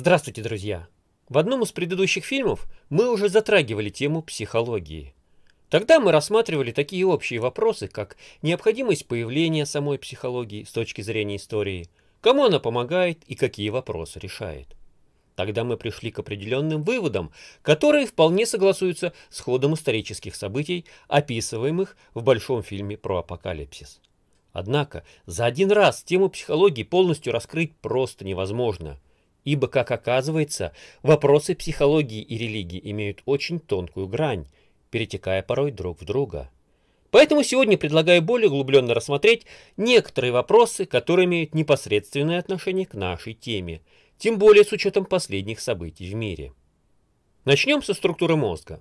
Здравствуйте, друзья! В одном из предыдущих фильмов мы уже затрагивали тему психологии. Тогда мы рассматривали такие общие вопросы, как необходимость появления самой психологии с точки зрения истории, кому она помогает и какие вопросы решает. Тогда мы пришли к определенным выводам, которые вполне согласуются с ходом исторических событий, описываемых в большом фильме про апокалипсис. Однако за один раз тему психологии полностью раскрыть просто невозможно – Ибо, как оказывается, вопросы психологии и религии имеют очень тонкую грань, перетекая порой друг в друга. Поэтому сегодня предлагаю более углубленно рассмотреть некоторые вопросы, которые имеют непосредственное отношение к нашей теме, тем более с учетом последних событий в мире. Начнем со структуры мозга.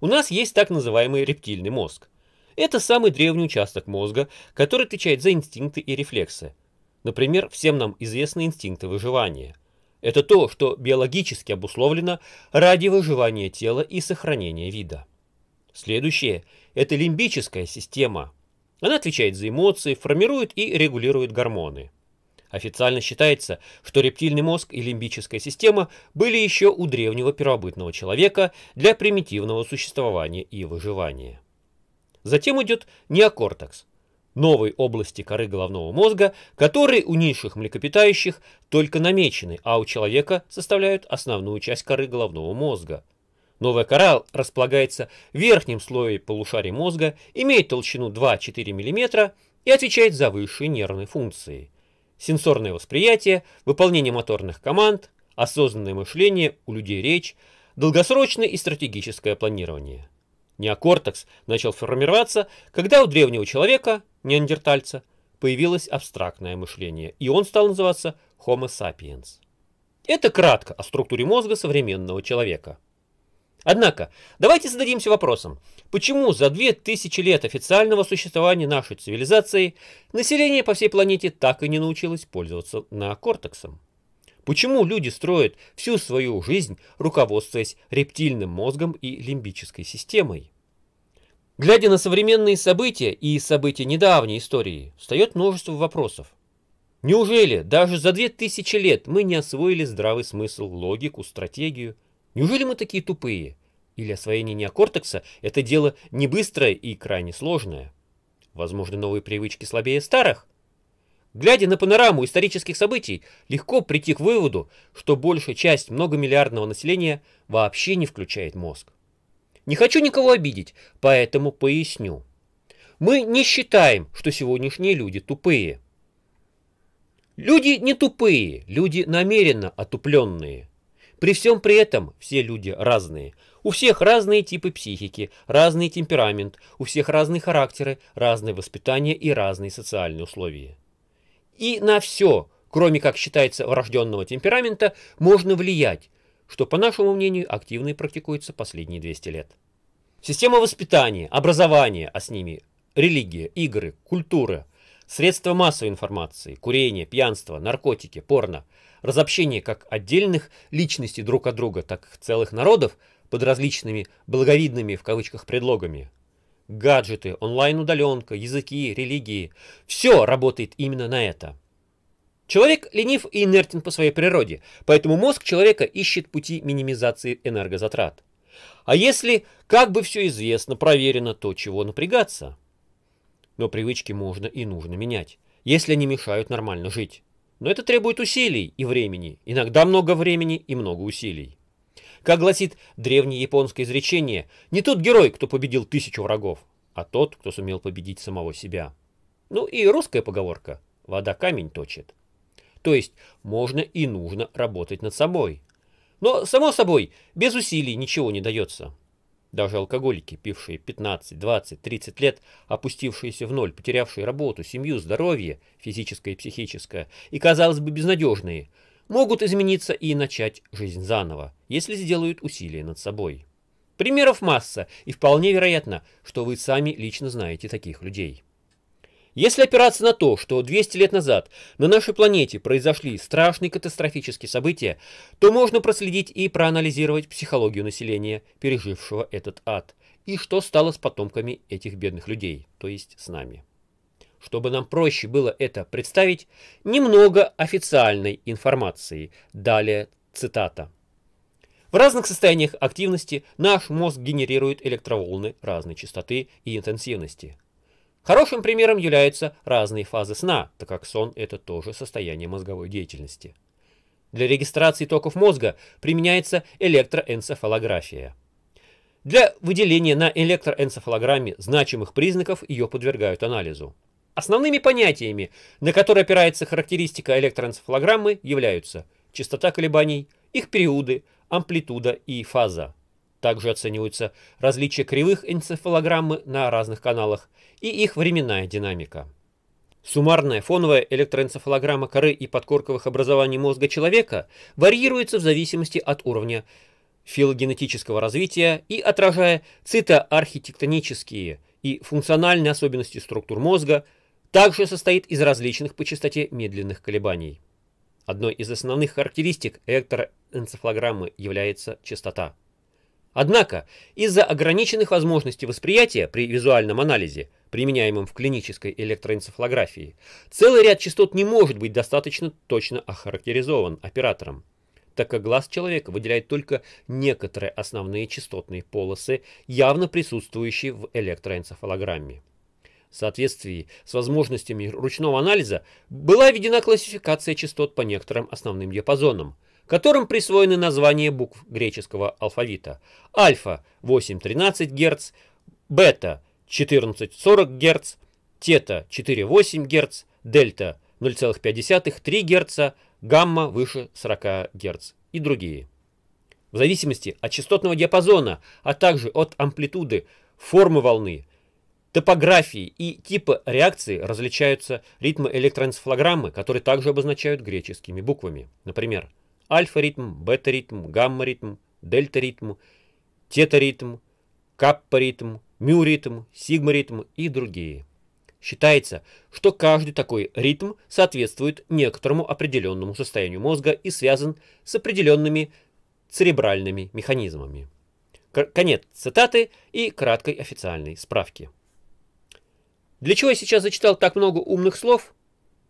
У нас есть так называемый рептильный мозг. Это самый древний участок мозга, который отвечает за инстинкты и рефлексы. Например, всем нам известны инстинкты выживания. Это то, что биологически обусловлено ради выживания тела и сохранения вида. Следующее – это лимбическая система. Она отвечает за эмоции, формирует и регулирует гормоны. Официально считается, что рептильный мозг и лимбическая система были еще у древнего первобытного человека для примитивного существования и выживания. Затем идет неокортекс, новой области коры головного мозга, которые у низших млекопитающих только намечены, а у человека составляют основную часть коры головного мозга. Новая кора располагается в верхнем слое полушария мозга, имеет толщину 2-4 мм и отвечает за высшие нервные функции. Сенсорное восприятие, выполнение моторных команд, осознанное мышление, у людей речь, долгосрочное и стратегическое планирование – Неокортекс начал формироваться, когда у древнего человека, неандертальца, появилось абстрактное мышление, и он стал называться Homo sapiens. Это кратко о структуре мозга современного человека. Однако, давайте зададимся вопросом, почему за 2000 лет официального существования нашей цивилизации население по всей планете так и не научилось пользоваться неокортексом? Почему люди строят всю свою жизнь, руководствуясь рептильным мозгом и лимбической системой? Глядя на современные события и события недавней истории, встает множество вопросов. Неужели даже за 2000 лет мы не освоили здравый смысл, логику, стратегию? Неужели мы такие тупые? Или освоение неокортекса – это дело не быстрое и крайне сложное? Возможно, новые привычки слабее старых – Глядя на панораму исторических событий, легко прийти к выводу, что большая часть многомиллиардного населения вообще не включает мозг. Не хочу никого обидеть, поэтому поясню. Мы не считаем, что сегодняшние люди тупые. Люди не тупые, люди намеренно отупленные. При всем при этом все люди разные. У всех разные типы психики, разный темперамент, у всех разные характеры, разное воспитание и разные социальные условия. И на все, кроме, как считается, врожденного темперамента, можно влиять, что, по нашему мнению, активно и практикуется последние 200 лет. Система воспитания, образования, а с ними религия, игры, культура, средства массовой информации, курение, пьянство, наркотики, порно, разобщение как отдельных личностей друг от друга, так и целых народов под различными «благовидными» в кавычках предлогами – гаджеты, онлайн-удаленка, языки, религии. Все работает именно на это. Человек ленив и инертен по своей природе, поэтому мозг человека ищет пути минимизации энергозатрат. А если как бы все известно, проверено, то чего напрягаться? Но привычки можно и нужно менять, если они мешают нормально жить. Но это требует усилий и времени, иногда много времени и много усилий. Как гласит древнее японское изречение, не тот герой, кто победил тысячу врагов, а тот, кто сумел победить самого себя. Ну и русская поговорка «вода камень точит». То есть можно и нужно работать над собой. Но, само собой, без усилий ничего не дается. Даже алкоголики, пившие 15, 20, 30 лет, опустившиеся в ноль, потерявшие работу, семью, здоровье, физическое и психическое, и, казалось бы, безнадежные, могут измениться и начать жизнь заново, если сделают усилия над собой. Примеров масса, и вполне вероятно, что вы сами лично знаете таких людей. Если опираться на то, что 200 лет назад на нашей планете произошли страшные катастрофические события, то можно проследить и проанализировать психологию населения, пережившего этот ад, и что стало с потомками этих бедных людей, то есть с нами. Чтобы нам проще было это представить, немного официальной информации. Далее цитата. В разных состояниях активности наш мозг генерирует электроволны разной частоты и интенсивности. Хорошим примером являются разные фазы сна, так как сон – это тоже состояние мозговой деятельности. Для регистрации токов мозга применяется электроэнцефалография. Для выделения на электроэнцефалограмме значимых признаков ее подвергают анализу. Основными понятиями, на которые опирается характеристика электроэнцефалограммы, являются частота колебаний, их периоды, амплитуда и фаза. Также оцениваются различия кривых энцефалограммы на разных каналах и их временная динамика. Суммарная фоновая электроэнцефалограмма коры и подкорковых образований мозга человека варьируется в зависимости от уровня филогенетического развития и отражая цитоархитектонические и функциональные особенности структур мозга, также состоит из различных по частоте медленных колебаний. Одной из основных характеристик электроэнцефалограммы является частота. Однако, из-за ограниченных возможностей восприятия при визуальном анализе, применяемом в клинической электроэнцефалографии, целый ряд частот не может быть достаточно точно охарактеризован оператором, так как глаз человека выделяет только некоторые основные частотные полосы, явно присутствующие в электроэнцефалограмме. В соответствии с возможностями ручного анализа была введена классификация частот по некоторым основным диапазонам, которым присвоены названия букв греческого алфавита. Альфа 8,13 Гц, бета 14,40 Гц, тета 4,8 Гц, дельта 0,5-3 Гц, гамма выше 40 Гц и другие. В зависимости от частотного диапазона, а также от амплитуды формы волны, Топографии и типы реакции различаются ритмы электроэнцефалограммы, которые также обозначают греческими буквами. Например, альфа-ритм, бета-ритм, гамма-ритм, дельта-ритм, тета-ритм, каппа-ритм, мю-ритм, сигма-ритм и другие. Считается, что каждый такой ритм соответствует некоторому определенному состоянию мозга и связан с определенными церебральными механизмами. Конец цитаты и краткой официальной справки. Для чего я сейчас зачитал так много умных слов,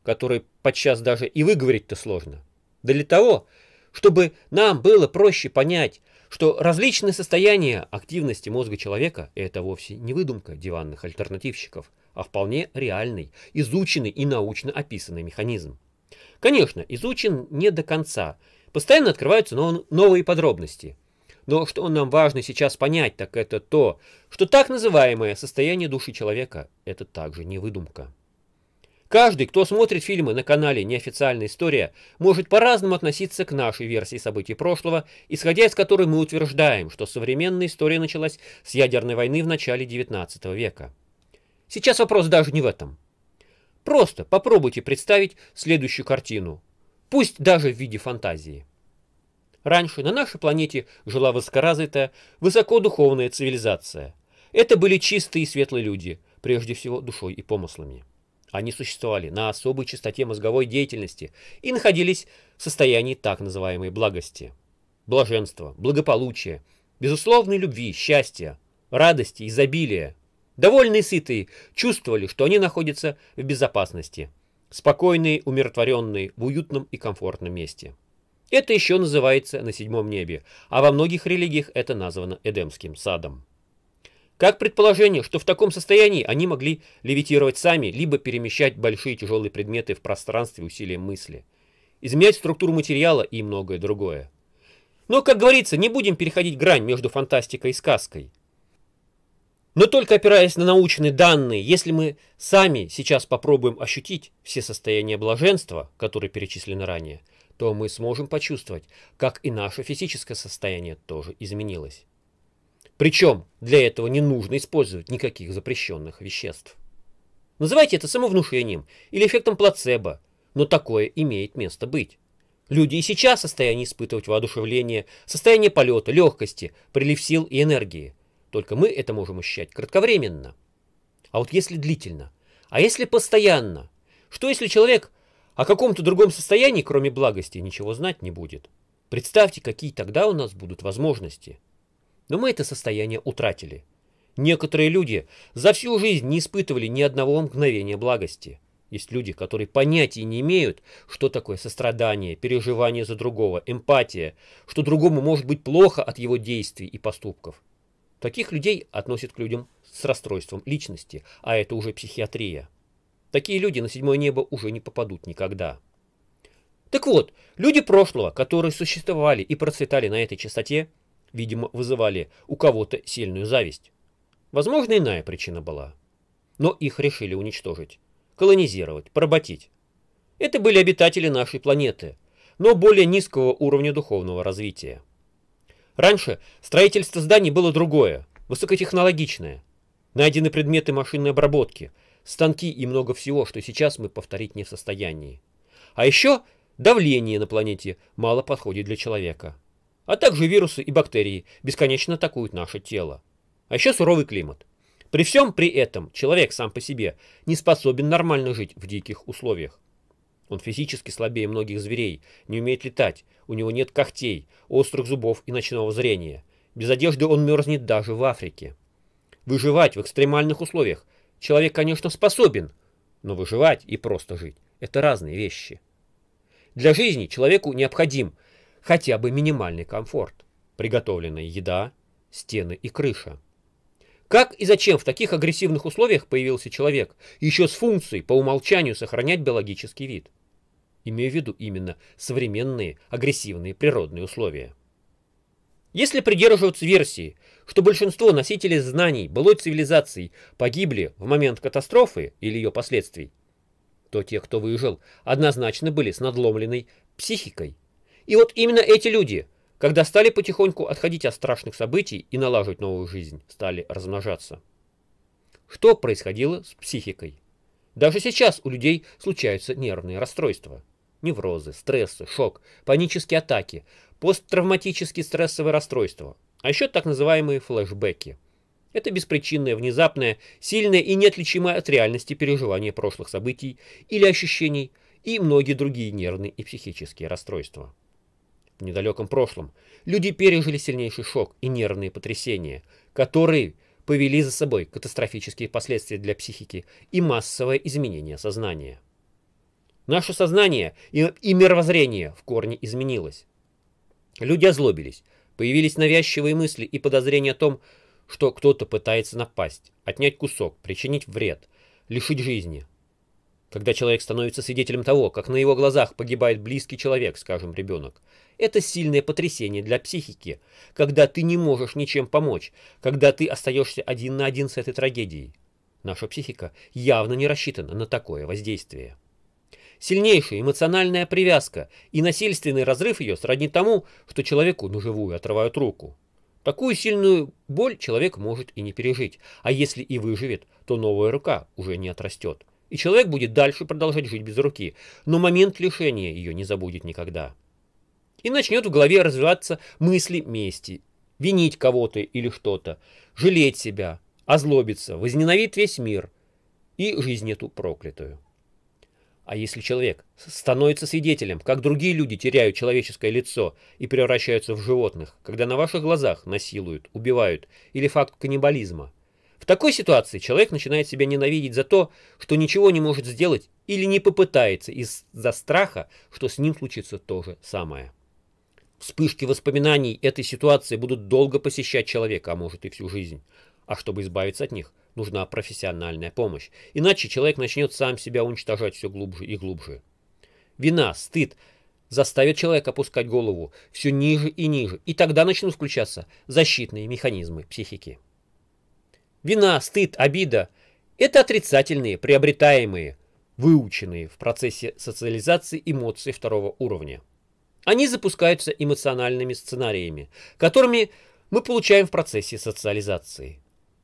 которые подчас даже и выговорить-то сложно? Да для того, чтобы нам было проще понять, что различные состояния активности мозга человека – это вовсе не выдумка диванных альтернативщиков, а вполне реальный, изученный и научно описанный механизм. Конечно, изучен не до конца. Постоянно открываются новые подробности – но что нам важно сейчас понять, так это то, что так называемое состояние души человека – это также не выдумка. Каждый, кто смотрит фильмы на канале «Неофициальная история», может по-разному относиться к нашей версии событий прошлого, исходя из которой мы утверждаем, что современная история началась с ядерной войны в начале XIX века. Сейчас вопрос даже не в этом. Просто попробуйте представить следующую картину, пусть даже в виде фантазии. Раньше на нашей планете жила высокоразвитая, высокодуховная цивилизация. Это были чистые и светлые люди, прежде всего душой и помыслами. Они существовали на особой частоте мозговой деятельности и находились в состоянии так называемой благости. Блаженства, благополучия, безусловной любви, счастья, радости, изобилия. Довольные и сытые чувствовали, что они находятся в безопасности, спокойные, умиротворенные, в уютном и комфортном месте. Это еще называется «на седьмом небе», а во многих религиях это названо Эдемским садом. Как предположение, что в таком состоянии они могли левитировать сами, либо перемещать большие тяжелые предметы в пространстве усилием мысли, изменять структуру материала и многое другое. Но, как говорится, не будем переходить грань между фантастикой и сказкой. Но только опираясь на научные данные, если мы сами сейчас попробуем ощутить все состояния блаженства, которые перечислены ранее, то мы сможем почувствовать, как и наше физическое состояние тоже изменилось. Причем для этого не нужно использовать никаких запрещенных веществ. Называйте это самовнушением или эффектом плацебо, но такое имеет место быть. Люди и сейчас в состоянии испытывать воодушевление, состояние полета, легкости, прилив сил и энергии. Только мы это можем ощущать кратковременно. А вот если длительно? А если постоянно? Что если человек о каком-то другом состоянии, кроме благости, ничего знать не будет. Представьте, какие тогда у нас будут возможности. Но мы это состояние утратили. Некоторые люди за всю жизнь не испытывали ни одного мгновения благости. Есть люди, которые понятия не имеют, что такое сострадание, переживание за другого, эмпатия, что другому может быть плохо от его действий и поступков. Таких людей относят к людям с расстройством личности, а это уже психиатрия. Такие люди на седьмое небо уже не попадут никогда. Так вот, люди прошлого, которые существовали и процветали на этой частоте, видимо, вызывали у кого-то сильную зависть. Возможно, иная причина была. Но их решили уничтожить, колонизировать, поработить. Это были обитатели нашей планеты, но более низкого уровня духовного развития. Раньше строительство зданий было другое, высокотехнологичное. Найдены предметы машинной обработки – станки и много всего, что сейчас мы повторить не в состоянии. А еще давление на планете мало подходит для человека. А также вирусы и бактерии бесконечно атакуют наше тело. А еще суровый климат. При всем при этом человек сам по себе не способен нормально жить в диких условиях. Он физически слабее многих зверей, не умеет летать, у него нет когтей, острых зубов и ночного зрения. Без одежды он мерзнет даже в Африке. Выживать в экстремальных условиях Человек, конечно, способен, но выживать и просто жить – это разные вещи. Для жизни человеку необходим хотя бы минимальный комфорт, приготовленная еда, стены и крыша. Как и зачем в таких агрессивных условиях появился человек, еще с функцией по умолчанию сохранять биологический вид? Имею в виду именно современные агрессивные природные условия. Если придерживаться версии, что большинство носителей знаний былой цивилизации погибли в момент катастрофы или ее последствий, то те, кто выжил, однозначно были с надломленной психикой. И вот именно эти люди, когда стали потихоньку отходить от страшных событий и налаживать новую жизнь, стали размножаться. Что происходило с психикой? Даже сейчас у людей случаются нервные расстройства. Неврозы, стрессы, шок, панические атаки, посттравматические стрессовые расстройства – а еще так называемые флешбеки. Это беспричинное, внезапное, сильное и неотличимое от реальности переживание прошлых событий или ощущений и многие другие нервные и психические расстройства. В недалеком прошлом люди пережили сильнейший шок и нервные потрясения, которые повели за собой катастрофические последствия для психики и массовое изменение сознания. Наше сознание и, и мировоззрение в корне изменилось. Люди озлобились, Появились навязчивые мысли и подозрения о том, что кто-то пытается напасть, отнять кусок, причинить вред, лишить жизни. Когда человек становится свидетелем того, как на его глазах погибает близкий человек, скажем, ребенок, это сильное потрясение для психики, когда ты не можешь ничем помочь, когда ты остаешься один на один с этой трагедией. Наша психика явно не рассчитана на такое воздействие. Сильнейшая эмоциональная привязка и насильственный разрыв ее сродни тому, что человеку на живую отрывают руку. Такую сильную боль человек может и не пережить, а если и выживет, то новая рука уже не отрастет. И человек будет дальше продолжать жить без руки, но момент лишения ее не забудет никогда. И начнет в голове развиваться мысли мести, винить кого-то или что-то, жалеть себя, озлобиться, возненавидеть весь мир и жизнь эту проклятую. А если человек становится свидетелем, как другие люди теряют человеческое лицо и превращаются в животных, когда на ваших глазах насилуют, убивают или факт каннибализма? В такой ситуации человек начинает себя ненавидеть за то, что ничего не может сделать или не попытается из-за страха, что с ним случится то же самое. Вспышки воспоминаний этой ситуации будут долго посещать человека, а может и всю жизнь. А чтобы избавиться от них, нужна профессиональная помощь. Иначе человек начнет сам себя уничтожать все глубже и глубже. Вина, стыд заставят человека опускать голову все ниже и ниже, и тогда начнут включаться защитные механизмы психики. Вина, стыд, обида – это отрицательные, приобретаемые, выученные в процессе социализации эмоции второго уровня. Они запускаются эмоциональными сценариями, которыми мы получаем в процессе социализации.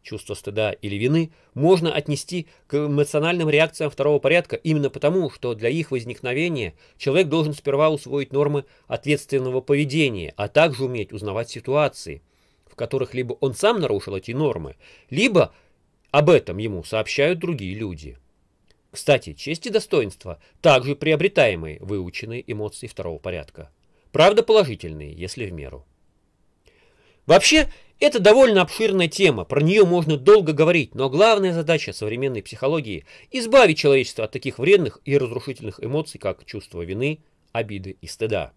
Чувство стыда или вины можно отнести к эмоциональным реакциям второго порядка именно потому, что для их возникновения человек должен сперва усвоить нормы ответственного поведения, а также уметь узнавать ситуации, в которых либо он сам нарушил эти нормы, либо об этом ему сообщают другие люди. Кстати, честь и достоинство – также приобретаемые выученные эмоции второго порядка. Правда, положительные, если в меру. Вообще, это довольно обширная тема, про нее можно долго говорить, но главная задача современной психологии – избавить человечество от таких вредных и разрушительных эмоций, как чувство вины, обиды и стыда.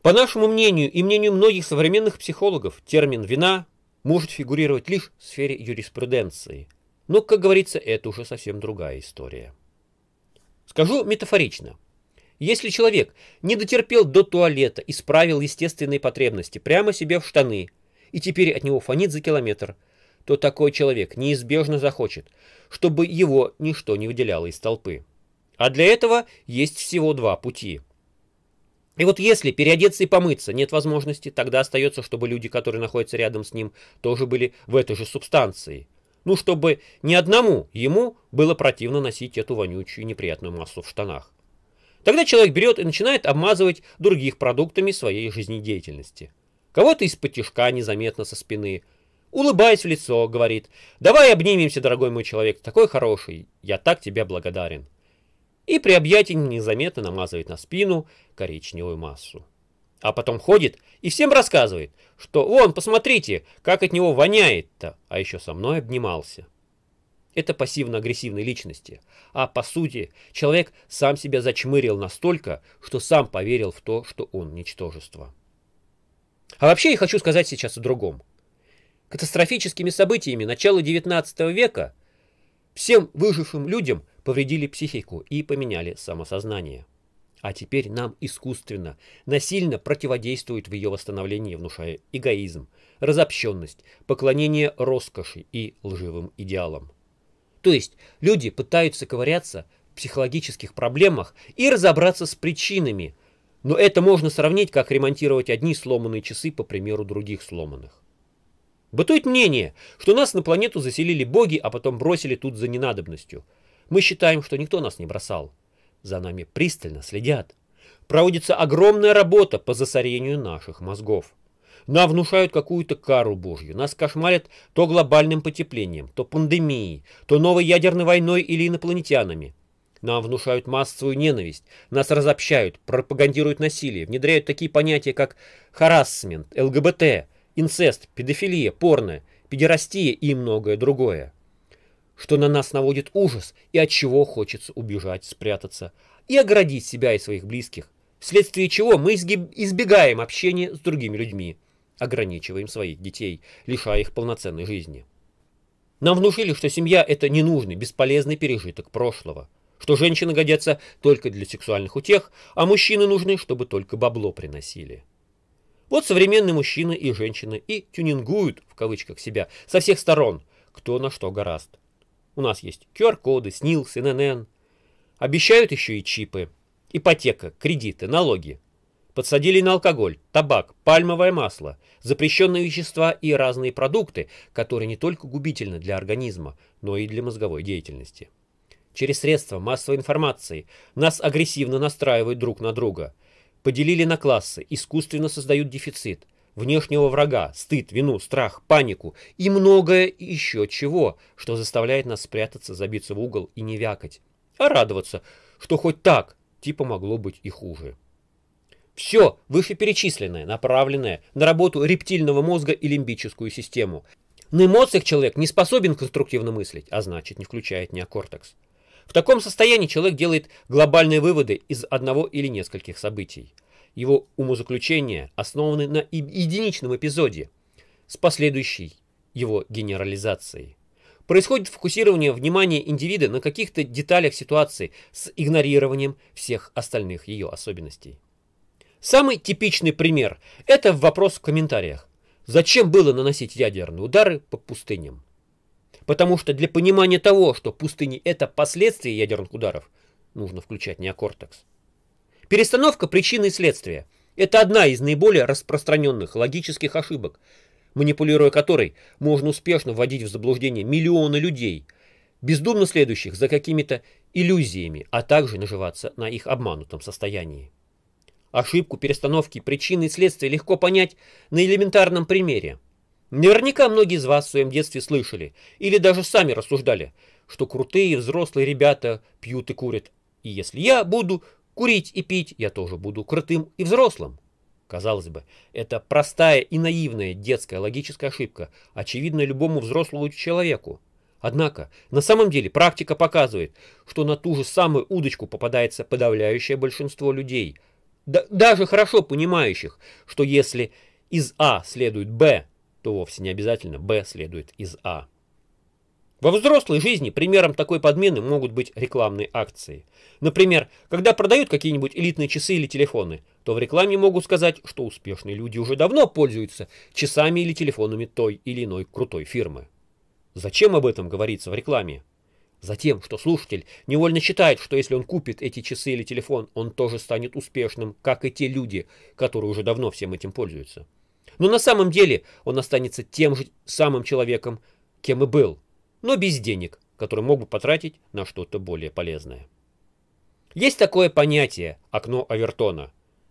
По нашему мнению и мнению многих современных психологов, термин «вина» может фигурировать лишь в сфере юриспруденции. Но, как говорится, это уже совсем другая история. Скажу метафорично. Если человек не дотерпел до туалета и справил естественные потребности прямо себе в штаны – и теперь от него фонит за километр, то такой человек неизбежно захочет, чтобы его ничто не выделяло из толпы. А для этого есть всего два пути. И вот если переодеться и помыться нет возможности, тогда остается, чтобы люди, которые находятся рядом с ним, тоже были в этой же субстанции. Ну, чтобы ни одному ему было противно носить эту вонючую неприятную массу в штанах. Тогда человек берет и начинает обмазывать других продуктами своей жизнедеятельности кого-то из-под незаметно со спины. Улыбаясь в лицо, говорит, «Давай обнимемся, дорогой мой человек, такой хороший, я так тебе благодарен». И при объятии незаметно намазывает на спину коричневую массу. А потом ходит и всем рассказывает, что «Вон, посмотрите, как от него воняет-то!» А еще со мной обнимался. Это пассивно-агрессивной личности. А по сути, человек сам себя зачмырил настолько, что сам поверил в то, что он ничтожество. А вообще я хочу сказать сейчас о другом. Катастрофическими событиями начала XIX века всем выжившим людям повредили психику и поменяли самосознание. А теперь нам искусственно, насильно противодействуют в ее восстановлении, внушая эгоизм, разобщенность, поклонение роскоши и лживым идеалам. То есть люди пытаются ковыряться в психологических проблемах и разобраться с причинами – но это можно сравнить, как ремонтировать одни сломанные часы по примеру других сломанных. Бытует мнение, что нас на планету заселили боги, а потом бросили тут за ненадобностью. Мы считаем, что никто нас не бросал. За нами пристально следят. Проводится огромная работа по засорению наших мозгов. Нам внушают какую-то кару божью. Нас кошмарят то глобальным потеплением, то пандемией, то новой ядерной войной или инопланетянами. Нам внушают массовую ненависть, нас разобщают, пропагандируют насилие, внедряют такие понятия, как харассмент, ЛГБТ, инцест, педофилия, порно, педерастия и многое другое. Что на нас наводит ужас и от чего хочется убежать, спрятаться и оградить себя и своих близких, вследствие чего мы избегаем общения с другими людьми, ограничиваем своих детей, лишая их полноценной жизни. Нам внушили, что семья – это ненужный, бесполезный пережиток прошлого – что женщины годятся только для сексуальных утех, а мужчины нужны, чтобы только бабло приносили. Вот современные мужчины и женщины и тюнингуют, в кавычках, себя со всех сторон, кто на что гораст. У нас есть QR-коды, СНИЛС, ННН. Обещают еще и чипы, ипотека, кредиты, налоги. Подсадили на алкоголь, табак, пальмовое масло, запрещенные вещества и разные продукты, которые не только губительны для организма, но и для мозговой деятельности через средства массовой информации. Нас агрессивно настраивают друг на друга. Поделили на классы, искусственно создают дефицит. Внешнего врага, стыд, вину, страх, панику и многое еще чего, что заставляет нас спрятаться, забиться в угол и не вякать. А радоваться, что хоть так, типа могло быть и хуже. Все вышеперечисленное направленное на работу рептильного мозга и лимбическую систему. На эмоциях человек не способен конструктивно мыслить, а значит не включает неокортекс. В таком состоянии человек делает глобальные выводы из одного или нескольких событий. Его умозаключения основаны на единичном эпизоде с последующей его генерализацией. Происходит фокусирование внимания индивида на каких-то деталях ситуации с игнорированием всех остальных ее особенностей. Самый типичный пример – это вопрос в комментариях. Зачем было наносить ядерные удары по пустыням? Потому что для понимания того, что пустыни – это последствия ядерных ударов, нужно включать неокортекс. Перестановка причины и следствия – это одна из наиболее распространенных логических ошибок, манипулируя которой можно успешно вводить в заблуждение миллионы людей, бездумно следующих за какими-то иллюзиями, а также наживаться на их обманутом состоянии. Ошибку перестановки причины и следствия легко понять на элементарном примере – Наверняка многие из вас в своем детстве слышали или даже сами рассуждали, что крутые взрослые ребята пьют и курят. И если я буду курить и пить, я тоже буду крутым и взрослым. Казалось бы, это простая и наивная детская логическая ошибка, очевидная любому взрослому человеку. Однако, на самом деле практика показывает, что на ту же самую удочку попадается подавляющее большинство людей, да, даже хорошо понимающих, что если из А следует Б, то вовсе не обязательно Б следует из А. Во взрослой жизни примером такой подмены могут быть рекламные акции. Например, когда продают какие-нибудь элитные часы или телефоны, то в рекламе могут сказать, что успешные люди уже давно пользуются часами или телефонами той или иной крутой фирмы. Зачем об этом говорится в рекламе? Затем, что слушатель невольно считает, что если он купит эти часы или телефон, он тоже станет успешным, как и те люди, которые уже давно всем этим пользуются. Но на самом деле он останется тем же самым человеком, кем и был, но без денег, которые мог бы потратить на что-то более полезное. Есть такое понятие «окно Авертона»,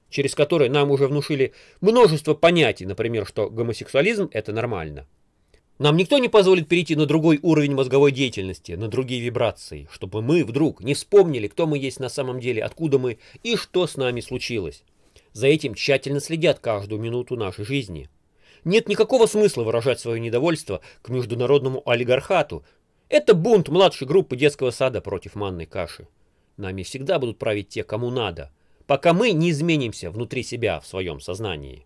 через которое нам уже внушили множество понятий, например, что гомосексуализм – это нормально. Нам никто не позволит перейти на другой уровень мозговой деятельности, на другие вибрации, чтобы мы вдруг не вспомнили, кто мы есть на самом деле, откуда мы и что с нами случилось. За этим тщательно следят каждую минуту нашей жизни. Нет никакого смысла выражать свое недовольство к международному олигархату. Это бунт младшей группы детского сада против манной каши. Нами всегда будут править те, кому надо, пока мы не изменимся внутри себя в своем сознании.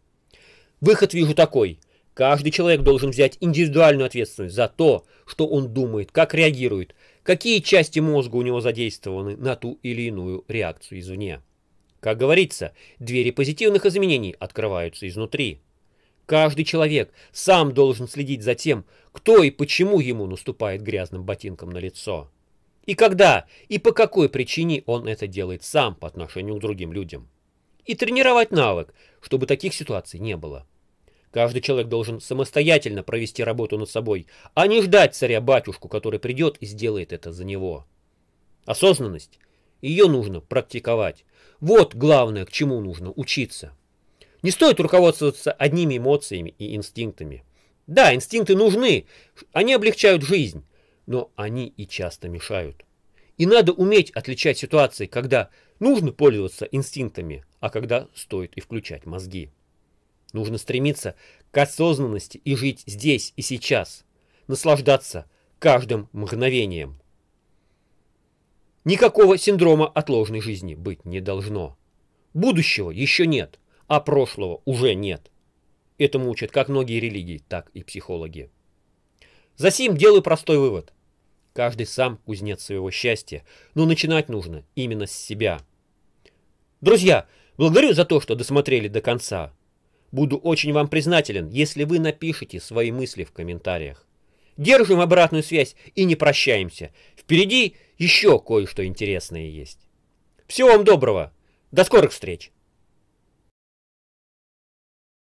Выход вижу такой. Каждый человек должен взять индивидуальную ответственность за то, что он думает, как реагирует, какие части мозга у него задействованы на ту или иную реакцию извне. Как говорится, двери позитивных изменений открываются изнутри. Каждый человек сам должен следить за тем, кто и почему ему наступает грязным ботинком на лицо. И когда, и по какой причине он это делает сам по отношению к другим людям. И тренировать навык, чтобы таких ситуаций не было. Каждый человек должен самостоятельно провести работу над собой, а не ждать царя-батюшку, который придет и сделает это за него. Осознанность. Ее нужно практиковать, вот главное, к чему нужно учиться. Не стоит руководствоваться одними эмоциями и инстинктами. Да, инстинкты нужны, они облегчают жизнь, но они и часто мешают. И надо уметь отличать ситуации, когда нужно пользоваться инстинктами, а когда стоит и включать мозги. Нужно стремиться к осознанности и жить здесь и сейчас, наслаждаться каждым мгновением. Никакого синдрома отложенной жизни быть не должно. Будущего еще нет, а прошлого уже нет. Этому учат как многие религии, так и психологи. За сим делаю простой вывод. Каждый сам кузнец своего счастья, но начинать нужно именно с себя. Друзья, благодарю за то, что досмотрели до конца. Буду очень вам признателен, если вы напишите свои мысли в комментариях. Держим обратную связь и не прощаемся. Впереди еще кое-что интересное есть. Всего вам доброго. До скорых встреч.